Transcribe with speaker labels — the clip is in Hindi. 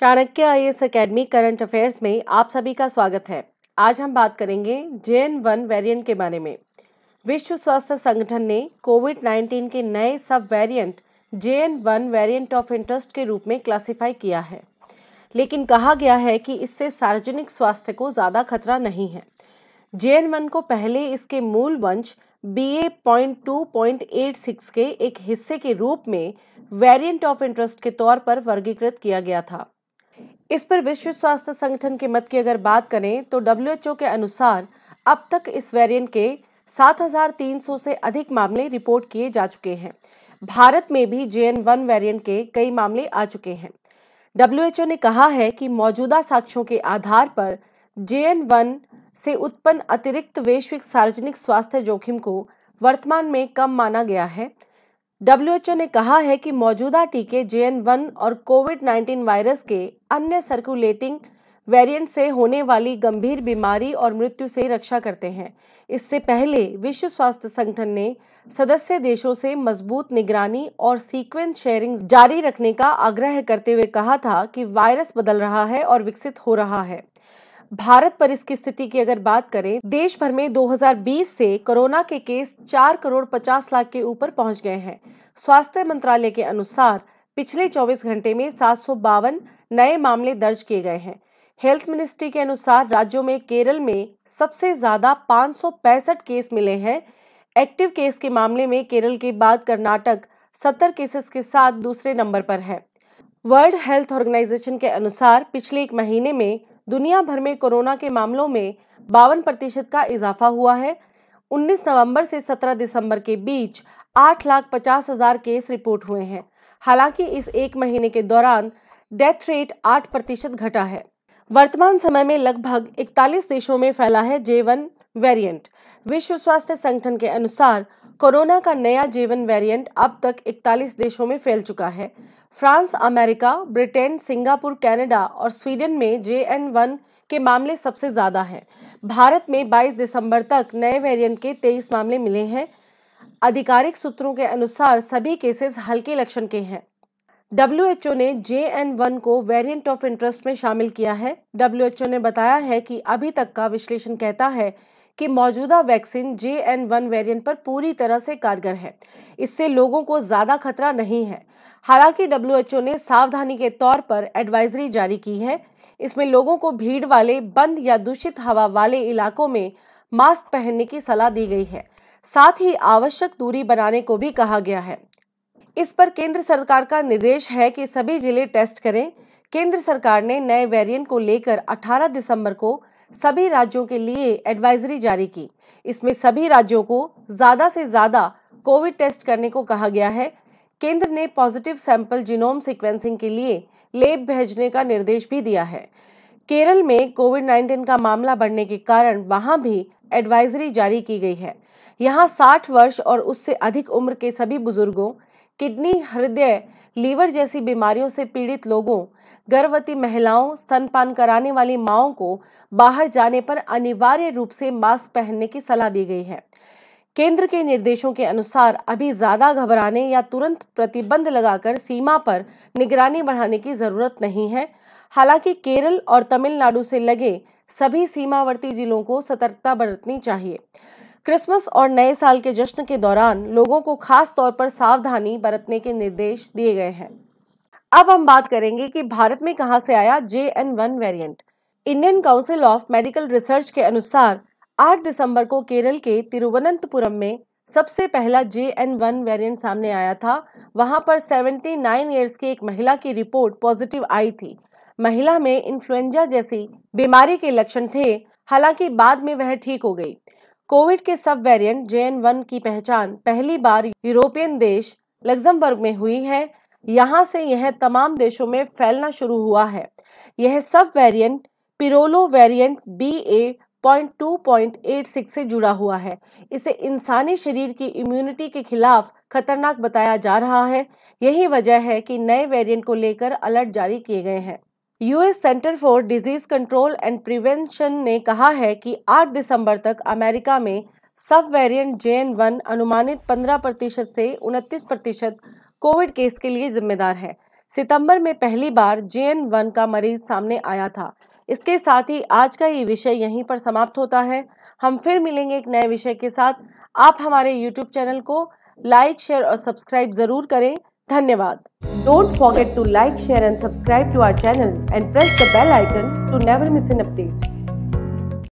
Speaker 1: Chanakya I S academy current affairs में आप सभी का स्वागत है आज हम बात करेंगे जे एन वन वेरियंट के बारे में विश्व स्वास्थ्य संगठन ने कोविड 19 के नए सब variant J N one variant of interest के रूप में क्लासिफाई किया है लेकिन कहा गया है कि इससे सार्वजनिक स्वास्थ्य को ज़्यादा खतरा नहीं है जे एन वन को पहले इसके मूल वंश B A point two point eight six के एक हिस्से के रूप में वेरिएंट ऑफ इंटरेस्ट के तौर पर वर्गीकृत किया गया था इस पर विश्व स्वास्थ्य संगठन के मत की अगर बात करें तो डब्ल्यूएचओ के अनुसार अब तक इस वेरिएंट के 7,300 से अधिक मामले रिपोर्ट किए जा चुके हैं भारत में भी जे वन वेरिएंट के कई मामले आ चुके हैं डब्ल्यूएचओ ने कहा है कि मौजूदा साक्ष्यों के आधार पर जे वन से उत्पन्न अतिरिक्त वैश्विक सार्वजनिक स्वास्थ्य जोखिम को वर्तमान में कम माना गया है डब्ल्यूएचओ ने कहा है कि मौजूदा टीके जे वन और कोविड 19 वायरस के अन्य सर्कुलेटिंग वेरिएंट से होने वाली गंभीर बीमारी और मृत्यु से रक्षा करते हैं इससे पहले विश्व स्वास्थ्य संगठन ने सदस्य देशों से मजबूत निगरानी और सीक्वेंस शेयरिंग जारी रखने का आग्रह करते हुए कहा था कि वायरस बदल रहा है और विकसित हो रहा है भारत पर इसकी स्थिति की अगर बात करें देश भर में 2020 से कोरोना के केस 4 करोड़ 50 लाख के ऊपर पहुंच गए हैं स्वास्थ्य मंत्रालय के अनुसार पिछले 24 घंटे में सात नए मामले दर्ज किए गए हैं हेल्थ मिनिस्ट्री के अनुसार राज्यों में केरल में सबसे ज्यादा पाँच केस मिले हैं एक्टिव केस के मामले में केरल के बाद कर्नाटक सत्तर केसेस के साथ दूसरे नंबर पर है वर्ल्ड हेल्थ ऑर्गेनाइजेशन के अनुसार पिछले एक महीने में दुनिया भर में कोरोना के मामलों में बावन प्रतिशत का इजाफा हुआ है 19 नवंबर से 17 दिसंबर के बीच आठ लाख पचास हजार केस रिपोर्ट हुए हैं हालांकि इस एक महीने के दौरान डेथ रेट आठ प्रतिशत घटा है वर्तमान समय में लगभग 41 देशों में फैला है जेवन वेरिएंट विश्व स्वास्थ्य संगठन के अनुसार कोरोना का नया जेवन वेरिएंट अब तक 41 देशों में फैल चुका है France America Britain Singapore Canada और स्वीडन में जे एन वन के मामले सबसे ज़्यादा हैं भारत में 22 दिसंबर तक नए वेरिएंट के 23 मामले मिले हैं आधिकारिक सूत्रों के अनुसार सभी केसेस हल्के लक्षण के हैं डब्ल्यू ने जे एन वन को वेरिएंट ऑफ इंटरेस्ट में शामिल किया है डब्ल्यू ने बताया है कि अभी तक का विश्लेषण कहता है कि मौजूदा vaccine J N one variant पर पूरी तरह से कारगर है इससे लोगों को ज़्यादा खतरा नहीं है हालांकि डब्ल्यूएचओ ने सावधानी के तौर पर एडवाइजरी जारी की है इसमें लोगों को भीड़ वाले बंद या दूषित हवा वाले इलाकों में मास्क पहनने की सलाह दी गई है साथ ही आवश्यक दूरी बनाने को भी कहा गया है इस पर केंद्र सरकार का निर्देश है कि सभी जिले टेस्ट करें केंद्र सरकार ने नए वेरिएंट को लेकर 18 दिसंबर को सभी राज्यों के लिए एडवाइजरी जारी की इसमें सभी राज्यों को ज्यादा से ज्यादा कोविड टेस्ट करने को कहा गया है केंद्र ने पॉजिटिव सैंपल जीनोम सीक्वेंसिंग के लिए लेब भेजने का निर्देश भी दिया है केरल में कोविड 19 का मामला बढ़ने के कारण वहां भी एडवाइजरी जारी की गई है यहां 60 वर्ष और उससे अधिक उम्र के सभी बुजुर्गों किडनी हृदय लीवर जैसी बीमारियों से पीड़ित लोगों गर्भवती महिलाओं स्तनपान कराने वाली माओ को बाहर जाने पर अनिवार्य रूप से मास्क पहनने की सलाह दी गई है केंद्र के निर्देशों के अनुसार अभी ज्यादा घबराने या तुरंत प्रतिबंध लगाकर सीमा पर निगरानी बढ़ाने की जरूरत नहीं है हालांकि केरल और तमिलनाडु से लगे सभी सीमावर्ती जिलों को सतर्कता बरतनी चाहिए क्रिसमस और नए साल के जश्न के दौरान लोगों को खास तौर पर सावधानी बरतने के निर्देश दिए गए हैं अब हम बात करेंगे कि भारत में कहां से आया J N one variant Indian Council of Medical Research के अनुसार 8 दिसंबर को केरल के तिरुवनंतपुरम में सबसे पहला जे एन वन वेरियंट सामने आया था वहां पर 79 नाइन ईयर्स की एक महिला की रिपोर्ट पॉजिटिव आई थी महिला में इन्फ्लुएंजा जैसी बीमारी के लक्षण थे हालांकि बाद में वह ठीक हो गई कोविड के सब वेरिएंट जे वन की पहचान पहली बार यूरोपियन देश लग्जमबर्ग में हुई है यहाँ से यह तमाम देशों में फैलना शुरू हुआ है यह सब variant Pirola variant B A point point two eight six से जुड़ा हुआ है इसे इंसानी शरीर की इम्यूनिटी के खिलाफ खतरनाक बताया जा रहा है यही वजह है कि नए वेरिएंट को लेकर अलर्ट जारी किए गए हैं US Center for Disease Control and Prevention ने कहा है कि 8 दिसंबर तक अमेरिका में सब वेरिएंट जे वन अनुमानित 15 प्रतिशत से उनतीस प्रतिशत कोविड केस के लिए जिम्मेदार है सितंबर में पहली बार जे वन का मरीज सामने आया था इसके साथ ही आज का ये विषय यहीं पर समाप्त होता है हम फिर मिलेंगे एक नए विषय के साथ आप हमारे यूट्यूब चैनल को लाइक शेयर और सब्सक्राइब ज़रूर करें धन्यवाद don't forget to like share and subscribe to our channel and press the bell icon to never miss an update